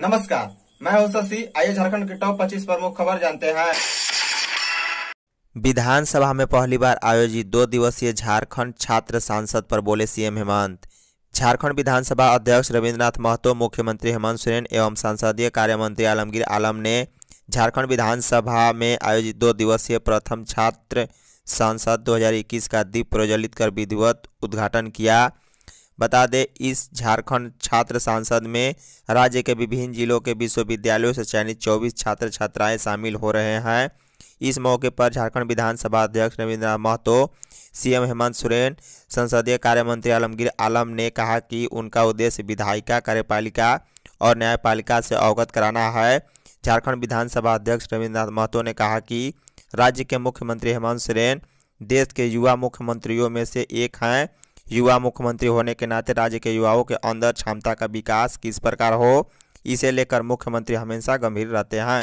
नमस्कार मैं हूं शशि आइए झारखंड के टॉप 25 प्रमुख खबर जानते हैं विधानसभा में पहली बार आयोजित दो दिवसीय झारखंड छात्र सांसद पर बोले सीएम हेमंत झारखंड विधानसभा अध्यक्ष रविंद्रनाथ महतो मुख्यमंत्री हेमंत सोरेन एवं संसदीय कार्य मंत्री आलमगीर आलम ने झारखंड विधानसभा में आयोजित दो दिवसीय प्रथम छात्र सांसद 2021 का दीप प्रज्वलित कर विधिवत उद्घाटन किया बता दें इस झारखंड छात्र सांसद में राज्य के विभिन्न जिलों के विश्वविद्यालयों से चयनित चौबीस छात्र छात्राएं शामिल हो रहे हैं इस मौके पर झारखंड विधानसभा अध्यक्ष रविन्द्रनाथ महतो सीएम हेमंत सोरेन संसदीय कार्य मंत्री आलमगीर आलम ने कहा कि उनका उद्देश्य विधायिका कार्यपालिका और न्यायपालिका से अवगत कराना है झारखंड विधानसभा अध्यक्ष रविन्द्रनाथ महतो ने कहा कि राज्य के मुख्यमंत्री हेमंत सोरेन देश के युवा मुख्यमंत्रियों में से एक हैं युवा मुख्यमंत्री होने के नाते राज्य के युवाओं के अंदर क्षमता का विकास किस प्रकार हो इसे लेकर मुख्यमंत्री हमेशा गंभीर रहते हैं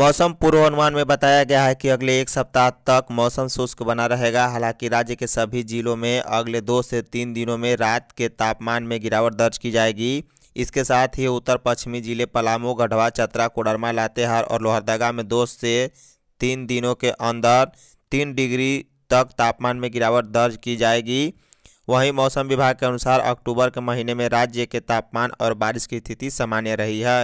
मौसम पूर्वानुमान में बताया गया है कि अगले एक सप्ताह तक मौसम शुष्क बना रहेगा हालांकि राज्य के सभी जिलों में अगले दो से तीन दिनों में रात के तापमान में गिरावट दर्ज की जाएगी इसके साथ ही उत्तर पश्चिमी जिले पलामू गढ़वा चतरा कोडरमा लातेहार और लोहरदगा में दो से तीन दिनों के अंदर तीन डिग्री तक तापमान में गिरावट दर्ज की जाएगी वहीं मौसम विभाग के अनुसार अक्टूबर के महीने में राज्य के तापमान और बारिश की स्थिति सामान्य रही है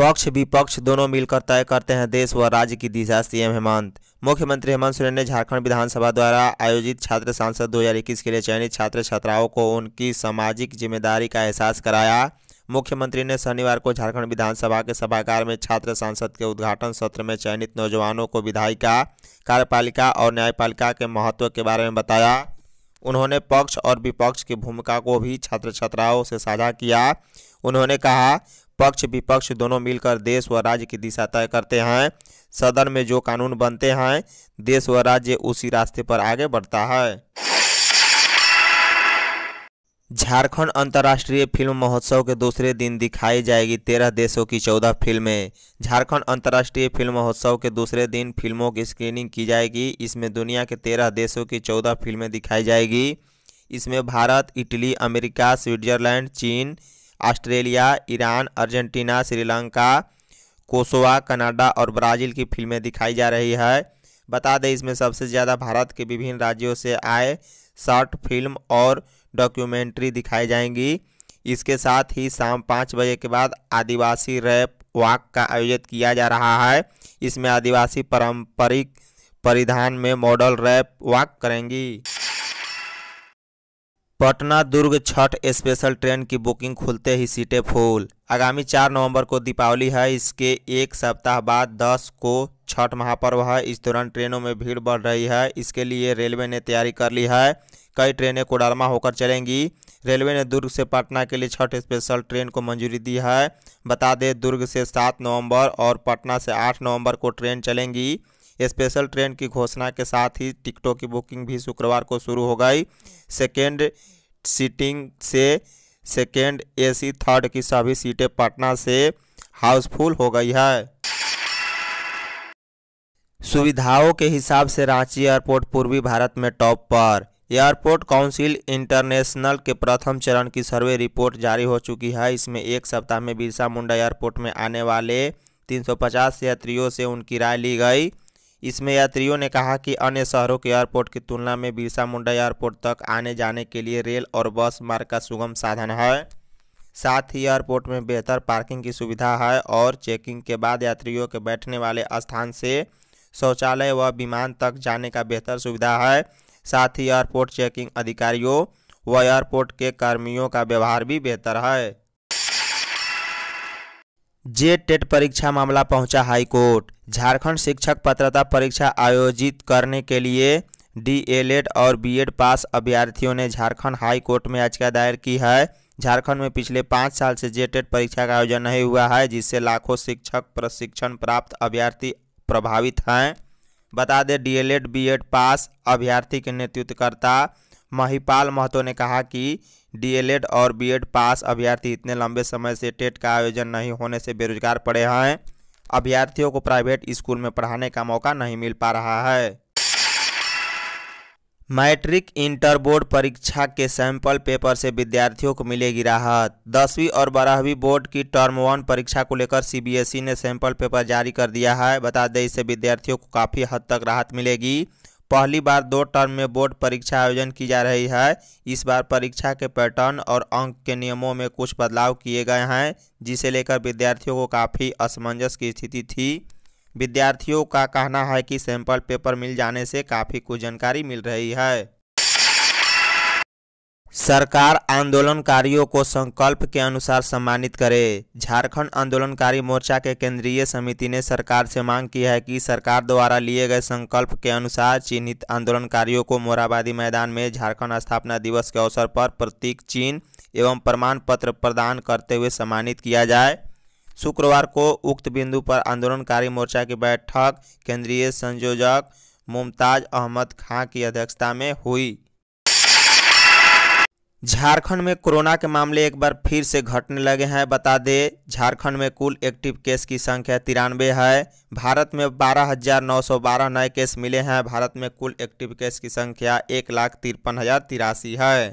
पक्ष विपक्ष दोनों मिलकर तय करते हैं देश व राज्य की दिशा सीएम हेमंत मुख्यमंत्री हेमंत सोरेन ने झारखंड विधानसभा द्वारा आयोजित छात्र सांसद 2021 के लिए चयनित छात्र छात्राओं को उनकी सामाजिक जिम्मेदारी का एहसास कराया मुख्यमंत्री ने शनिवार को झारखंड विधानसभा के सभागार में छात्र सांसद के उद्घाटन सत्र में चयनित नौजवानों को विधायिका कार्यपालिका और न्यायपालिका के महत्व के बारे में बताया उन्होंने पक्ष और विपक्ष की भूमिका को भी छात्र छात्राओं से साझा किया उन्होंने कहा पक्ष विपक्ष दोनों मिलकर देश व राज्य की दिशा तय करते हैं सदन में जो कानून बनते हैं देश व राज्य उसी रास्ते पर आगे बढ़ता है झारखंड अंतर्राष्ट्रीय फिल्म महोत्सव के दूसरे दिन दिखाई जाएगी तेरह देशों की चौदह फिल्में झारखंड अंतर्राष्ट्रीय फिल्म महोत्सव के दूसरे दिन फिल्मों की स्क्रीनिंग की जाएगी इसमें दुनिया के तेरह देशों की चौदह फिल्में दिखाई जाएगी इसमें भारत इटली अमेरिका स्विट्जरलैंड चीन Australia Iran Argentina Sri Lanka Kosovo Canada और ब्राज़ील की फिल्में दिखाई जा रही है बता दें इसमें सबसे ज़्यादा भारत के विभिन्न राज्यों से आए शॉर्ट फिल्म और डॉक्यूमेंट्री दिखाई जाएंगी इसके साथ ही शाम पाँच बजे के बाद आदिवासी रैप वॉक का आयोजित किया जा रहा है इसमें आदिवासी पारंपरिक परिधान में मॉडल रैप वॉक करेंगी पटना दुर्ग छठ स्पेशल ट्रेन की बुकिंग खुलते ही सीटें फूल आगामी चार नवंबर को दीपावली है इसके एक सप्ताह बाद दस को छठ महापर्व है इस दौरान ट्रेनों में भीड़ बढ़ रही है इसके लिए रेलवे ने तैयारी कर ली है कई ट्रेनें कोडरमा होकर चलेंगी रेलवे ने दुर्ग से पटना के लिए छठ स्पेशल ट्रेन को मंजूरी दी है बता दें दुर्ग से सात नवम्बर और पटना से आठ नवम्बर को ट्रेन चलेंगी स्पेशल ट्रेन की घोषणा के साथ ही टिकटों की बुकिंग भी शुक्रवार को शुरू हो गई सेकेंड सीटिंग से सेकेंड एसी थर्ड की सभी सीटें पटना से हाउसफुल हो गई है सुविधाओं के हिसाब से रांची एयरपोर्ट पूर्वी भारत में टॉप पर एयरपोर्ट काउंसिल इंटरनेशनल के प्रथम चरण की सर्वे रिपोर्ट जारी हो चुकी है इसमें एक सप्ताह में बिरसा मुंडा एयरपोर्ट में आने वाले 350 यात्रियों से उनकी राय ली गई इसमें यात्रियों ने कहा कि अन्य शहरों के एयरपोर्ट की तुलना में बिरसा मुंडा एयरपोर्ट तक आने जाने के लिए रेल और बस मार्ग का सुगम साधन है साथ ही एयरपोर्ट में बेहतर पार्किंग की सुविधा है और चेकिंग के बाद यात्रियों के बैठने वाले स्थान से शौचालय व विमान तक जाने का बेहतर सुविधा है साथ ही एयरपोर्ट चेकिंग अधिकारियों व एयरपोर्ट के कर्मियों का व्यवहार भी बेहतर है जे टेट परीक्षा मामला पहुंचा हाईकोर्ट झारखंड शिक्षक पात्रता परीक्षा आयोजित करने के लिए डीएलएड और बीएड पास अभ्यर्थियों ने झारखंड हाई कोर्ट में याचिका दायर की है झारखंड में पिछले पाँच साल से जेटेड परीक्षा का आयोजन नहीं हुआ है जिससे लाखों शिक्षक प्रशिक्षण प्राप्त अभ्यर्थी प्रभावित हैं बता दें डीएलएड बीएड पास अभ्यर्थी के नेतृत्वकर्ता महिपाल महतो ने कहा कि डीएलएड और बीएड पास अभ्यर्थी इतने लंबे समय से टेट का आयोजन नहीं होने से बेरोजगार पड़े हैं अभ्यर्थियों को प्राइवेट स्कूल में पढ़ाने का मौका नहीं मिल पा रहा है मैट्रिक इंटर बोर्ड परीक्षा के सैंपल पेपर से विद्यार्थियों को मिलेगी राहत दसवीं और बारहवीं बोर्ड की टर्म वन परीक्षा को लेकर सीबीएसई ने सैंपल पेपर जारी कर दिया है बता दें इससे विद्यार्थियों को काफ़ी हद तक राहत मिलेगी पहली बार दो टर्म में बोर्ड परीक्षा आयोजन की जा रही है इस बार परीक्षा के पैटर्न और अंक के नियमों में कुछ बदलाव किए गए हैं जिसे लेकर विद्यार्थियों को काफ़ी असमंजस की स्थिति थी विद्यार्थियों का कहना है कि सैंपल पेपर मिल जाने से काफ़ी कुछ जानकारी मिल रही है सरकार आंदोलनकारियों को संकल्प के अनुसार सम्मानित करे झारखंड आंदोलनकारी मोर्चा के केंद्रीय समिति ने सरकार से मांग की है कि सरकार द्वारा लिए गए संकल्प के अनुसार चिन्हित आंदोलनकारियों को मोराबादी मैदान में झारखंड स्थापना दिवस के अवसर पर प्रतीक चिन्ह एवं प्रमाण पत्र प्रदान करते हुए सम्मानित किया जाए शुक्रवार को उक्त बिंदु पर आंदोलनकारी मोर्चा की बैठक केंद्रीय संयोजक मुमताज अहमद खां की अध्यक्षता में हुई झारखंड में कोरोना के मामले एक बार फिर से घटने लगे हैं बता दें झारखंड में कुल एक्टिव केस की संख्या तिरानवे है भारत में बारह हजार नौ सौ बारह नए केस मिले हैं भारत में कुल एक्टिव केस की संख्या एक लाख तिरपन हजार तिरासी है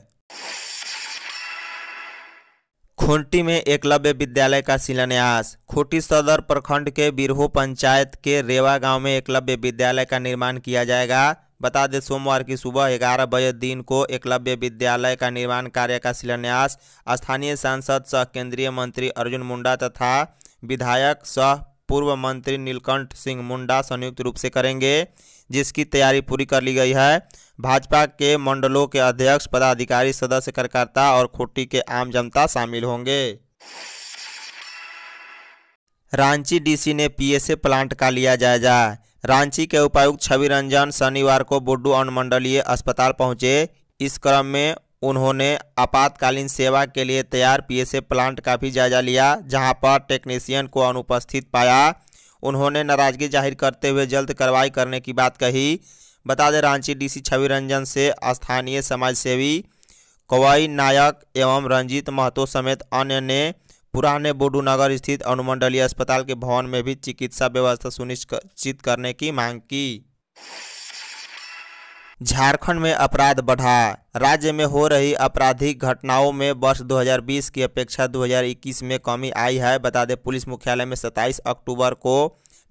खूंटी में एकलव्य विद्यालय का शिलान्यास खूंटी सदर प्रखंड के बिरहो पंचायत के रेवा गांव में एकलव्य विद्यालय का निर्माण किया जाएगा बता दें सोमवार की सुबह ग्यारह बजे दिन को एकलव्य विद्यालय का निर्माण कार्य का शिलान्यास स्थानीय सांसद सह केंद्रीय मंत्री अर्जुन मुंडा तथा विधायक सह पूर्व मंत्री नीलकंठ सिंह मुंडा संयुक्त रूप से करेंगे जिसकी तैयारी पूरी कर ली गई है भाजपा के मंडलों के अध्यक्ष पदाधिकारी सदस्य कार्यकर्ता और खुट्टी के आम जनता शामिल होंगे रांची डीसी ने पीएसए प्लांट का लिया जायजा रांची के उपायुक्त छवि रंजन शनिवार को बुड्डू अनुमंडलीय अस्पताल पहुंचे इस क्रम में उन्होंने आपातकालीन सेवा के लिए तैयार पीएसए प्लांट का भी जायजा लिया जहां पर टेक्नीशियन को अनुपस्थित पाया उन्होंने नाराजगी जाहिर करते हुए जल्द कार्रवाई करने की बात कही बता दें रांची डीसी छवि रंजन से स्थानीय समाजसेवी कवाई नायक एवं रंजीत महतो समेत अन्य ने पुराने बोडू नगर स्थित अनुमंडलीय अस्पताल के भवन में भी चिकित्सा व्यवस्था सुनिश्चित करने की मांग की झारखंड में अपराध बढ़ा राज्य में हो रही आपराधिक घटनाओं में वर्ष 2020 की अपेक्षा 2021 में कमी आई है बता दें पुलिस मुख्यालय में 27 अक्टूबर को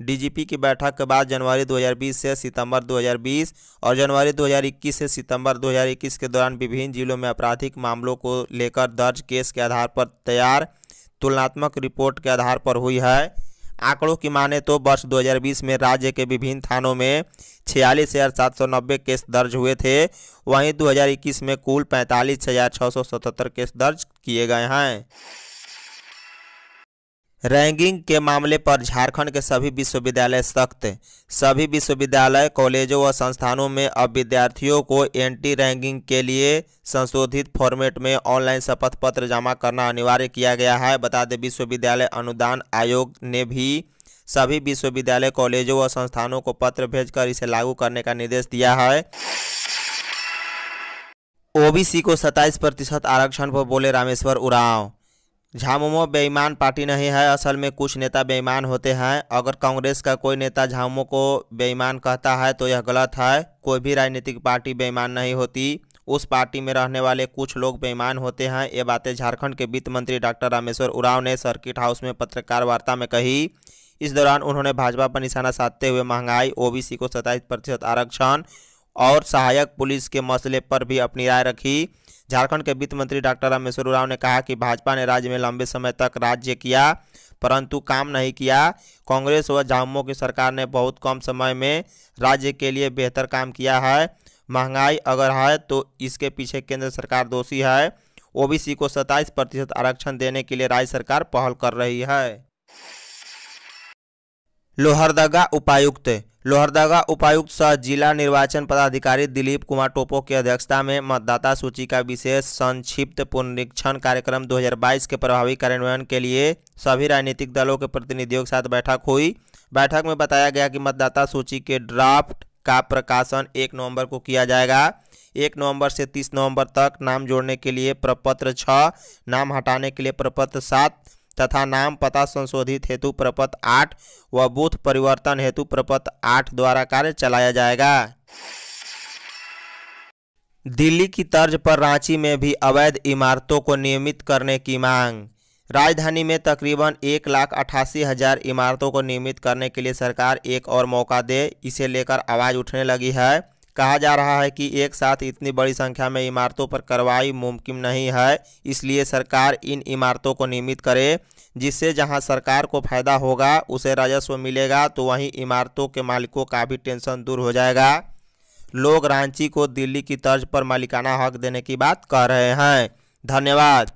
डीजीपी की बैठक के बाद जनवरी 2020 से सितंबर 2020 और जनवरी 2021 से सितंबर 2021 के दौरान विभिन्न जिलों में आपराधिक मामलों को लेकर दर्ज केस के आधार पर तैयार तुलनात्मक रिपोर्ट के आधार पर हुई है आंकड़ों की माने तो वर्ष 2020 में राज्य के विभिन्न थानों में छियालीस हज़ार सात सौ नब्बे केस दर्ज हुए थे वहीं 2021 में कुल पैंतालीस हज़ार छः सौ सतहत्तर केस दर्ज किए गए हैं रैंकिंग के मामले पर झारखंड के सभी विश्वविद्यालय सख्त सभी विश्वविद्यालय कॉलेजों व संस्थानों में अब विद्यार्थियों को एंटी रैंकिंग के लिए संशोधित फॉर्मेट में ऑनलाइन शपथ पत्र जमा करना अनिवार्य किया गया है बता दें विश्वविद्यालय अनुदान आयोग ने भी सभी विश्वविद्यालय कॉलेजों व संस्थानों को पत्र भेजकर इसे लागू करने का निर्देश दिया है ओबीसी को 27 प्रतिशत आरक्षण पर बोले रामेश्वर उरांव झामुमो बेईमान पार्टी नहीं है असल में कुछ नेता बेईमान होते हैं अगर कांग्रेस का कोई नेता झामुमो को बेईमान कहता है तो यह गलत है कोई भी राजनीतिक पार्टी बेईमान नहीं होती उस पार्टी में रहने वाले कुछ लोग बेईमान होते हैं ये बातें झारखंड के वित्त मंत्री डॉक्टर रामेश्वर उराव ने सर्किट हाउस में पत्रकार वार्ता में कही इस दौरान उन्होंने भाजपा पर निशाना साधते हुए महंगाई ओबीसी को सत्ताईस प्रतिशत आरक्षण और सहायक पुलिस के मसले पर भी अपनी राय रखी झारखंड के वित्त मंत्री डॉक्टर रामेश्वर उराव ने कहा कि भाजपा ने राज्य में लंबे समय तक राज्य किया परंतु काम नहीं किया कांग्रेस व झामुमो की सरकार ने बहुत कम समय में राज्य के लिए बेहतर काम किया है महंगाई अगर है तो इसके पीछे केंद्र सरकार दोषी है ओबीसी को 27 प्रतिशत आरक्षण देने के लिए राज्य सरकार पहल कर रही है लोहरदगा उपायुक्त लोहरदगा उपायुक्त सह जिला निर्वाचन पदाधिकारी दिलीप कुमार टोपो की अध्यक्षता में मतदाता सूची का विशेष संक्षिप्त पुनरीक्षण कार्यक्रम 2022 के प्रभावी कार्यान्वयन के लिए सभी राजनीतिक दलों के प्रतिनिधियों के साथ बैठक हुई बैठक में बताया गया कि मतदाता सूची के ड्राफ्ट का प्रकाशन एक नवंबर को किया जाएगा एक नवंबर से तीस नवंबर तक नाम जोड़ने के लिए प्रपत्र छः नाम हटाने के लिए प्रपत्र सात तथा नाम पता संशोधित हेतु प्रपत्र आठ व बूथ परिवर्तन हेतु प्रपत्र आठ द्वारा कार्य चलाया जाएगा दिल्ली की तर्ज पर रांची में भी अवैध इमारतों को नियमित करने की मांग राजधानी में तकरीबन एक लाख अठासी हज़ार इमारतों को नियमित करने के लिए सरकार एक और मौका दे इसे लेकर आवाज़ उठने लगी है कहा जा रहा है कि एक साथ इतनी बड़ी संख्या में इमारतों पर कार्रवाई मुमकिन नहीं है इसलिए सरकार इन इमारतों को नियमित करे जिससे जहां सरकार को फायदा होगा उसे राजस्व मिलेगा तो वहीं इमारतों के मालिकों का भी टेंशन दूर हो जाएगा लोग रांची को दिल्ली की तर्ज पर मालिकाना हक देने की बात कह रहे हैं धन्यवाद